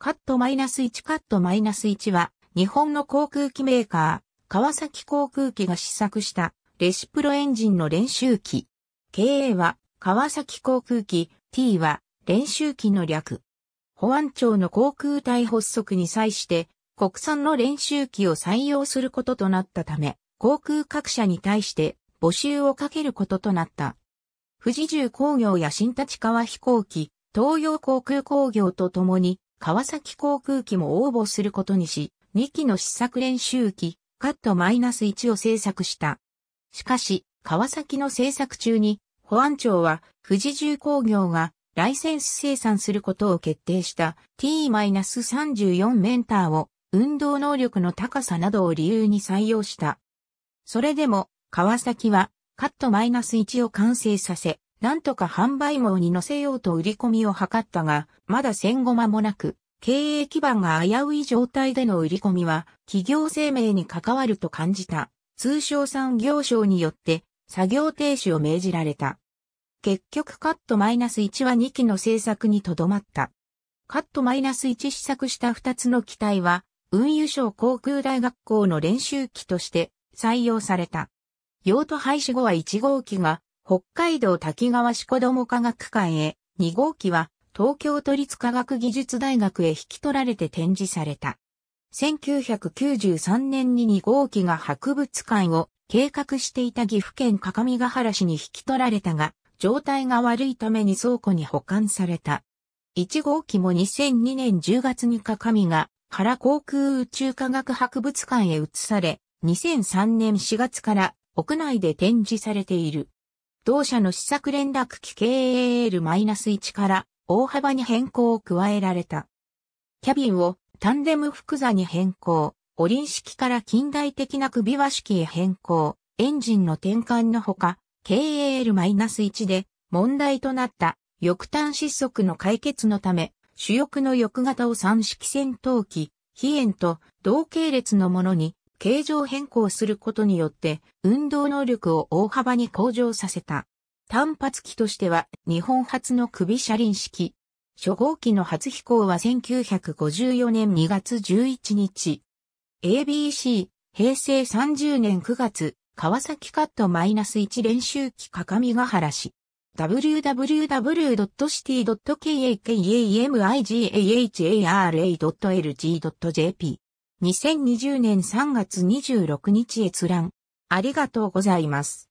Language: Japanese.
カットマイナス -1 カットマイナス -1 は、日本の航空機メーカー、川崎航空機が試作したレシプロエンジンの練習機。KA は川崎航空機、T は練習機の略。保安庁の航空隊発足に際して国産の練習機を採用することとなったため、航空各社に対して募集をかけることとなった。富士重工業や新立川飛行機、東洋航空工業とともに川崎航空機も応募することにし、2機の試作練習機、カットマイナス -1 を製作した。しかし、川崎の製作中に、保安庁は富士重工業がライセンス生産することを決定した T-34 メンターを運動能力の高さなどを理由に採用した。それでも、川崎はカットマイナス -1 を完成させ、なんとか販売網に乗せようと売り込みを図ったが、まだ戦後間もなく、経営基盤が危うい状態での売り込みは、企業生命に関わると感じた、通商産業省によって、作業停止を命じられた。結局カットマイナス1は2期の制作にとどまった。カットマイナス1試作した2つの機体は、運輸省航空大学校の練習機として採用された。用途廃止後は1号機が北海道滝川市子ども科学館へ、2号機は東京都立科学技術大学へ引き取られて展示された。1993年に2号機が博物館を計画していた岐阜県各務原市に引き取られたが、状態が悪いために倉庫に保管された。1号機も2002年10月に各務原航空宇宙科学博物館へ移され、2003年4月から屋内で展示されている。同社の試作連絡機 KAL-1 から大幅に変更を加えられた。キャビンをタンデム複座に変更、オリン式から近代的な首輪式へ変更、エンジンの転換のほか、KAL-1 で問題となった翼端失速の解決のため、主翼の翼型を三式戦闘機、飛燕と同系列のものに形状変更することによって運動能力を大幅に向上させた。単発機としては日本初の首車輪式。初号機の初飛行は1954年2月11日。ABC 平成30年9月川崎カット -1 練習機各務原市。www.city.kakamighara.lg.jp 2020年3月26日閲覧。ありがとうございます。